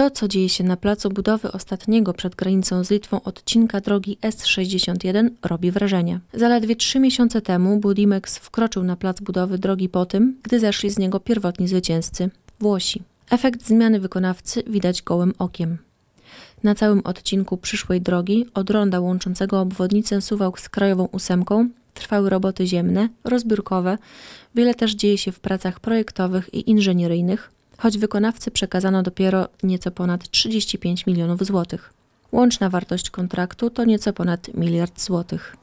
To, co dzieje się na placu budowy ostatniego przed granicą z Litwą odcinka drogi S61 robi wrażenie. Zaledwie trzy miesiące temu Budimex wkroczył na plac budowy drogi po tym, gdy zeszli z niego pierwotni zwycięzcy – Włosi. Efekt zmiany wykonawcy widać gołym okiem. Na całym odcinku przyszłej drogi od ronda łączącego obwodnicę Suwałk z Krajową Ósemką trwały roboty ziemne, rozbiórkowe, wiele też dzieje się w pracach projektowych i inżynieryjnych – choć wykonawcy przekazano dopiero nieco ponad 35 milionów złotych. Łączna wartość kontraktu to nieco ponad miliard złotych.